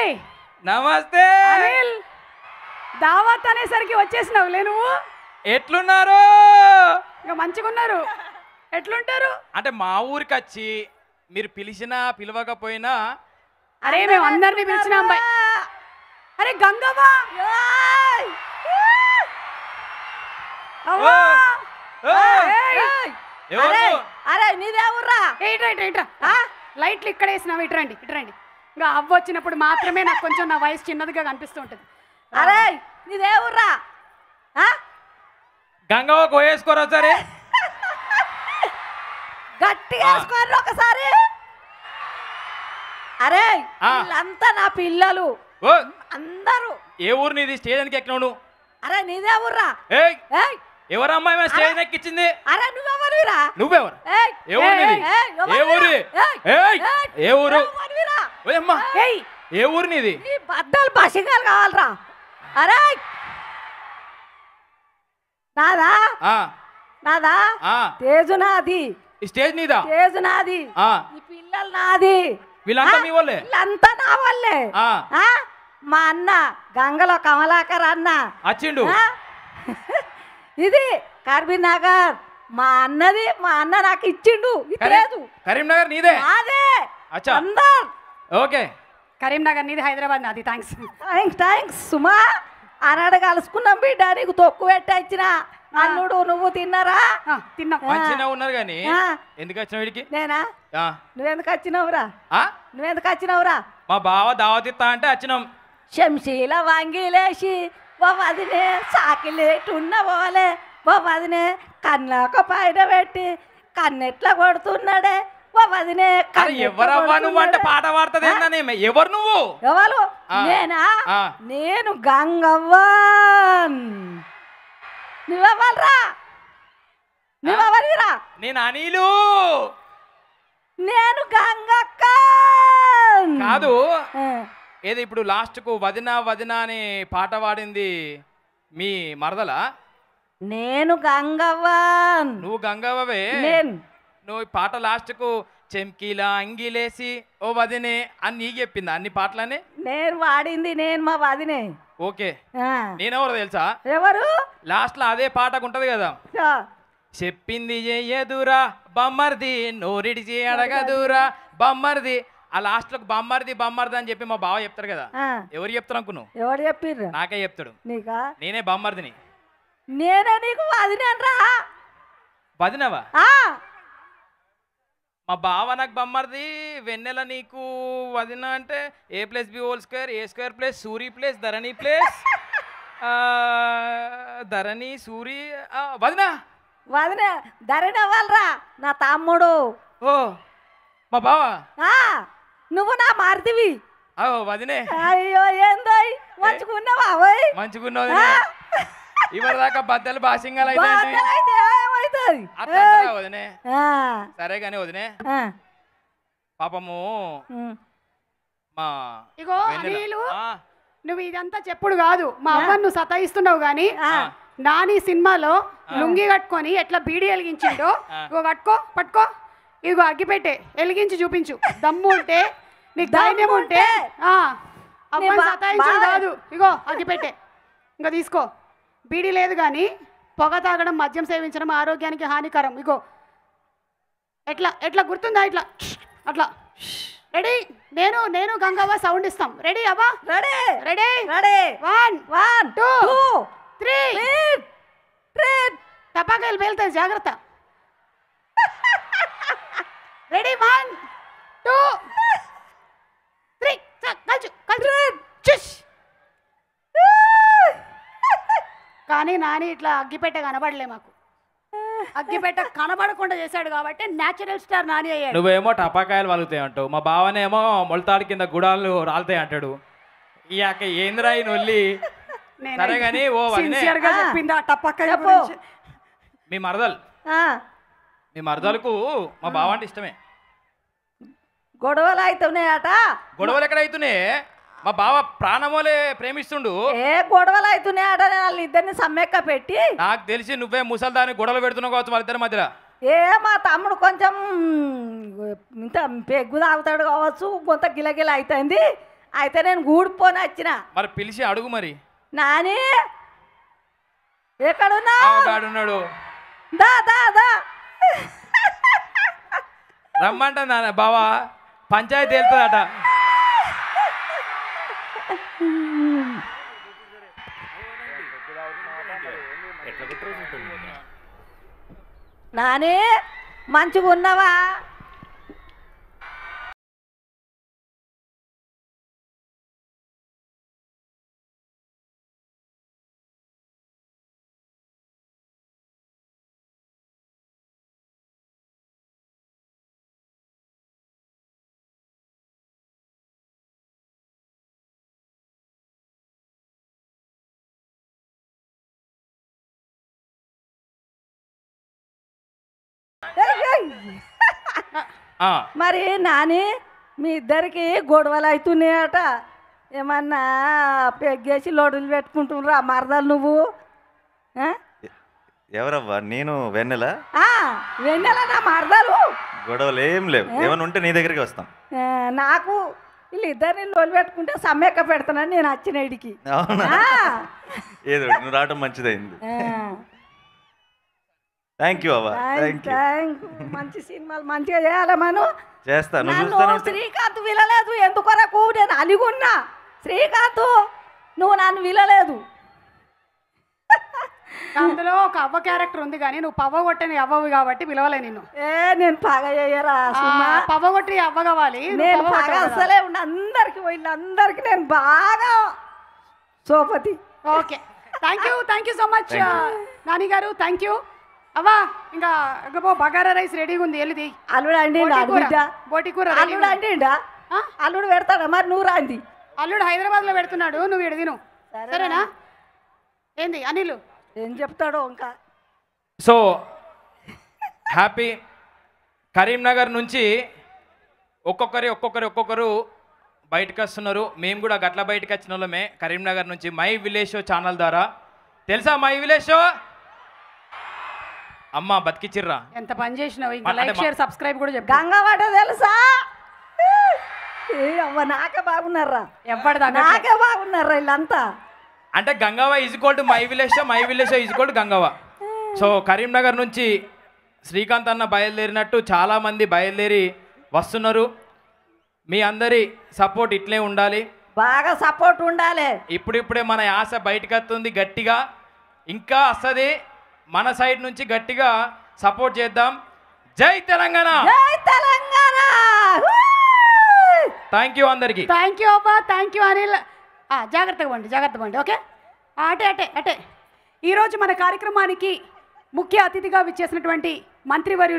రేయ్ నమస్తే అనిల్ దావత్ అనేసరికి వచ్చేసినావులే నువ్వు ఎట్లున్నారు ఇంకా ఉన్నారు ఎట్లుంటారు అంటే మా ఊరికి వచ్చి మీరు పిలిచినా పిలవకపోయినా అరే మేము అందరినీ పిలిచినాం బాయ్ అరే గంగవ్వ అరే నీదే ఊర్రా ఇట్రా ఇట్రా ఇట్రా లైట్లు ఇక్కడ వేసినావు ఇట్రండి ఇట్రండి ఇంకా అవ్వ వచ్చినప్పుడు మాత్రమే నాకు కొంచెం నా వయసు చిన్నదిగా కనిపిస్తూ ఉంటుంది అరే నీదేవుర్రా గంగవ్వ కోయేసుకోరు ఒకసారి గట్టిగా వేసుకోరు ఒకసారి అరే వీళ్ళంతా నా పిల్లలు అందరూ ఏ ఊరు నీది స్టేజ్ ఎక్కినావు అరే నీదే ఊర్రా ఏయ్ ఎవరు అమ్మాయి స్టేజ్ ఎక్కించింది అరే నువ్వెవరురా నువ్వెవరు ఏ ఊరు ఏ ఊరు ఏ ఊరు ఏ ఊరు నీది బద్దలు బసిగాలు కావాలరా అరే నాదా నాదా తేజు నాది స్టేజ్ నీదా తేజు నాది ఈ పిల్లలు నాది వీళ్ళంతా మీ వాళ్ళే వీళ్ళంతా నా వాళ్ళే మా అన్న గంగలో కమలాకర్ అన్న వచ్చిండు ఇది కరీంనగర్ మా అన్నది మా అన్న నాకు ఇచ్చిండు లేదు కరీంనగర్ నీదే అదే అచ్చా ఓకే కరీంనగర్ నీది హైదరాబాద్ నాది థ్యాంక్స్ థ్యాంక్స్ థ్యాంక్స్ సుమా ఆనాడు కలుసుకున్నాం బిడ్డ నీకు తొక్కు పెట్ట ఇచ్చిన అల్లుడు నువ్వు తిన్నారా తిన్నా మంచిగా ఉన్నారు కానీ ఎందుకు వచ్చినావు వీడికి నేనా నువ్వెందుకు వచ్చినావురా నువ్వెందుకు వచ్చినావురా మా బావ దావతిత్తా అంటే వచ్చినాం శంశీల వంగిలేసి ఓ వదినే సాకిలేటు ఉన్న పోలే ఓ వదినే కన్నాక పైన పెట్టి కన్నెట్లా కొడుతున్నాడే ఓ వదినే పాట ఎవరు నువ్వు ఎవరు నేనా నేను గంగవ్వ నేను నేను గంగక్క కాదు ఏదో ఇప్పుడు లాస్ట్కు వదినా వదినా అనే పాట పాడింది మీ మరదలా నేను గంగవ్వ నువ్వు గంగవ్వవే నువ్వు పాట లాస్ట్కు చెంకీలా అంగిలేసి ఓ వదినే అని నీ చెప్పింది అన్ని పాటలని నేను వాడింది నేను మా వదినే ఓకే నేనెవరు తెలుసా ఎవరు లాస్ట్ లో అదే పాటకు ఉంటది కదా చెప్పింది చెయ్యదురా బొమ్మర్ది నోరిడిచి అడగదురా బొమ్మర్ది ఆ లాస్ట్ లో బామ్మారిది బామ్మారిది అని చెప్పి మా బావ చెప్తారు కదా ఎవరు చెప్తారు అనుకున్నావు ఎవరు చెప్పిర్రు నాకే చెప్తాడు నీకా నేనే బామ్మారిదిని నేనే నీకు వదినరా వదినవా మా బావ నాకు బమ్మర్ది వెన్నెల నీకు వదిన అంటే A plus B whole square A square plus Suri plus Dharani plus Dharani Suri వదిన వదిన ధరణి అవ్వాలరా నా తమ్ముడు ఓ మా బావా నువ్వు నా మారుతివి వదినే అయ్యో ఏందో మంచుకున్నావా మంచుకున్నావు ఇవాళ దాకా బద్దలు బాసింగాలు అయితే వదినే సరే కానీ వదినే పాపము మా ఇగో నీలు నువ్వు ఇదంతా చెప్పుడు కాదు మా అమ్మ నువ్వు సతాయిస్తున్నావు గాని నాని సినిమాలో లుంగి కట్టుకొని ఎట్లా బీడి వెలిగించిండో ఇగో కట్టుకో పట్టుకో ఇగో అగ్గిపెట్టే వెలిగించి చూపించు దమ్ము ఉంటే నీకు ధైర్యం ఉంటే కాదు ఇగో అది పెట్టే ఇంకా తీసుకో బీడీ లేదు కానీ పొగ తాగడం మద్యం సేవించడం ఆరోగ్యానికి హానికరం ఇగో ఎట్లా ఎట్లా గుర్తుందా ఇట్లా అట్లా రెడీ నేను నేను గంగవ్వ సౌండ్ ఇస్తాం రెడీ అవ్వా ready ready ready one one two three three తపాకాయలు పేలుతాయి జాగ్రత్త రెడీ వన్ టూ కానీ నాని ఇట్లా అగ్గిపెట్ట కనబడలే మాకు అగ్గిపెట్ట కనబడకుండా చేశాడు కాబట్టి నేచురల్ స్టార్ నాని అయ్యాడు నువ్వేమో టపాకాయలు వలుగుతాయి అంటావు మా బావనేమో మొలతాడి కింద గుడాలు రాలుతాయి అంటాడు ఈ ఏంద్రాయి నొల్లి కానీ ఓ మీ మరదలు మీ మరదలకు మా బావ అంటే ఇష్టమే గొడవలు అయితున్నాయట గొడవలు ఎక్కడ అవుతున్నాయి మా బావ ప్రాణమోలే ప్రేమిస్తుండు ఏ గొడవలు అయితున్నాయట నేను వాళ్ళ ఇద్దరిని సమ్మెక్క పెట్టి నాకు తెలిసి నువ్వే ముసల్దాన్ని గొడవలు పెడుతున్నావు కావచ్చు వాళ్ళిద్దరి మధ్యలో ఏ మా తమ్ముడు కొంచెం ఇంత పెగ్గు తాగుతాడు కావచ్చు కొంత గిలగిల అవుతుంది అయితే నేను గూడిపోని వచ్చిన మరి పిలిచి అడుగు మరి నాని ఎక్కడున్నాడు దా దా దా రమ్మంట నాన్న బావా పంచాయతీ వెళ్తుందట నానే మంచిగా ఉన్నావా మరి నాని మీ ఇద్దరికి గొడవలు అవుతున్నాయట ఏమన్నా పెగ్గేసి లోడులు పెట్టుకుంటున్నారా మరదలు నువ్వు ఎవరవ్వా నేను వెన్నెల వెన్నెల నా మరదలు గొడవలు ఏం లేవు ఏమైనా ఉంటే నీ దగ్గరికి వస్తాం నాకు వీళ్ళు ఇద్దరిని లోలు పెట్టుకుంటే సమ్మెక్క పెడతానని నేను వచ్చిన ఇడికి అవునా ఏదో నువ్వు రావడం మంచిదైంది థ్యాంక్ యూ బాబా థ్యాంక్ యూ మంచి సినిమాలు మంచిగా చేయాలి మనం చేస్తాను శ్రీకాంత్ వినలేదు ఎందుకొరకు నేను అలిగున్నా శ్రీకాంత్ నువ్వు నన్ను వినలేదు అందులో ఒక అవ్వ క్యారెక్టర్ ఉంది కానీ నువ్వు పవ్వ కొట్టని అవ్వవు కాబట్టి పిలవలే నిన్ను ఏ నేను పగ చేయరా పవ్వ కొట్టి అవ్వ కావాలి నేను అసలే ఉండి అందరికి అందరికి నేను బాగా సోపతి okay thank you thank you so much Nani గారు థ్యాంక్ యూ అవ్వా ఇంకా ఇంకపో బగారా రైస్ రెడీగా ఉంది వెళ్ళి అల్లుడు అండి బోటి కూర అల్లుడు అంటే అల్లుడు పెడతాడా మరి నువ్వు రాంది అల్లుడు హైదరాబాద్ లో పెడుతున్నాడు నువ్వు ఇడు తిను సరేనా ఏంది అనిల్ ఏం చెప్తాడో ఇంకా సో హ్యాపీ కరీంనగర్ నుంచి ఒక్కొక్కరి ఒక్కొక్కరు ఒక్కొక్కరు బయటకు వస్తున్నారు మేము కూడా గట్ల బయటకు వచ్చిన వాళ్ళమే కరీంనగర్ నుంచి మై విలేజ్ షో ఛానల్ ద్వారా తెలుసా మై విలేజ్ షో అమ్మ బతికిచ్చిర్రా ఎంత పని చేసినావు ఇంకా లైక్ షేర్ సబ్స్క్రైబ్ కూడా చెప్పు గంగవాడ తెలుసా అవ్వ నాకే బాగున్నారా ఎవరిదా నాకే బాగున్నారా వీళ్ళంతా అంటే Gangavva is equal to my village my village is equal to Gangavva so Karimnagar నుంచి శ్రీకాంత్ అన్న బయలుదేరినట్టు చాలామంది బయలుదేరి వస్తున్నారు మీ అందరి సపోర్ట్ ఇట్లే ఉండాలి బాగా సపోర్ట్ ఉండాలి ఇప్పుడిప్పుడే మన ఆశ బయటకు వస్తుంది గట్టిగా ఇంకా వస్తుంది మన సైడ్ నుంచి గట్టిగా సపోర్ట్ చేద్దాం జై తెలంగాణ తెలంగాణ థ్యాంక్ యూ అందరికి థ్యాంక్ యూ అబ్బా థ్యాంక్ యూ అనిల్ జాగ్రత్తగా పండి జాగ్రత్త పండి ఓకే అటే అటే అటే ఈరోజు మన కార్యక్రమానికి ముఖ్య అతిథిగా విచ్చేసినటువంటి మంత్రివర్యు